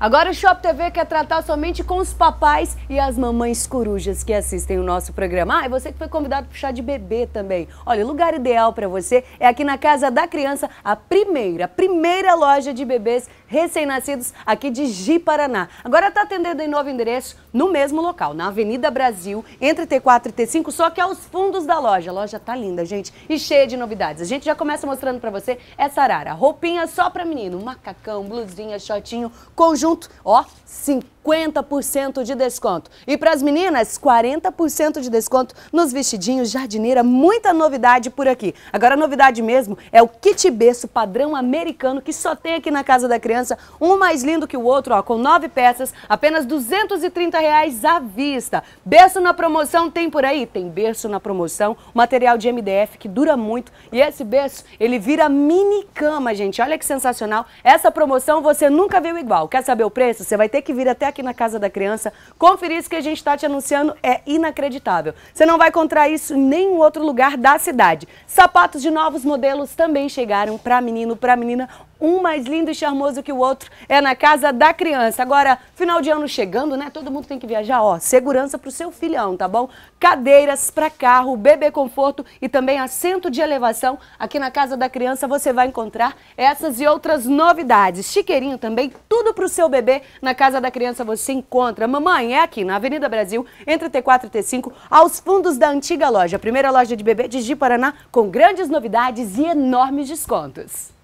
Agora o Shop TV quer tratar somente com os papais e as mamães corujas que assistem o nosso programa. Ah, e você que foi convidado para o chá de bebê também. Olha, o lugar ideal para você é aqui na Casa da Criança, a primeira, primeira loja de bebês recém-nascidos aqui de Ji, Paraná. Agora está atendendo em novo endereço, no mesmo local, na Avenida Brasil, entre T4 e T5, só que aos fundos da loja. A loja tá linda, gente, e cheia de novidades. A gente já começa mostrando para você essa arara, roupinha só para menino, macacão, blusinha, shortinho, conjunto produto, ó, 50% de desconto. E para as meninas, 40% de desconto nos vestidinhos jardineira. Muita novidade por aqui. Agora, a novidade mesmo é o kit berço padrão americano que só tem aqui na Casa da Criança. Um mais lindo que o outro, ó, com nove peças, apenas R$ 230 reais à vista. Berço na promoção tem por aí? Tem berço na promoção, material de MDF que dura muito. E esse berço, ele vira mini cama, gente. Olha que sensacional. Essa promoção você nunca viu igual. Quer saber? saber o preço? Você vai ter que vir até aqui na casa da criança, conferir isso que a gente está te anunciando, é inacreditável. Você não vai encontrar isso em nenhum outro lugar da cidade. Sapatos de novos modelos também chegaram para menino, para menina, um mais lindo e charmoso que o outro é na casa da criança. Agora, final de ano chegando, né? Todo mundo tem que viajar, ó. Segurança pro seu filhão, tá bom? Cadeiras para carro, bebê conforto e também assento de elevação. Aqui na casa da criança você vai encontrar essas e outras novidades. Chiqueirinho também, tudo pro seu bebê. Na casa da criança você encontra. Mamãe, é aqui na Avenida Brasil, entre T4 e T5, aos fundos da antiga loja. primeira loja de bebê de Ji Paraná com grandes novidades e enormes descontos.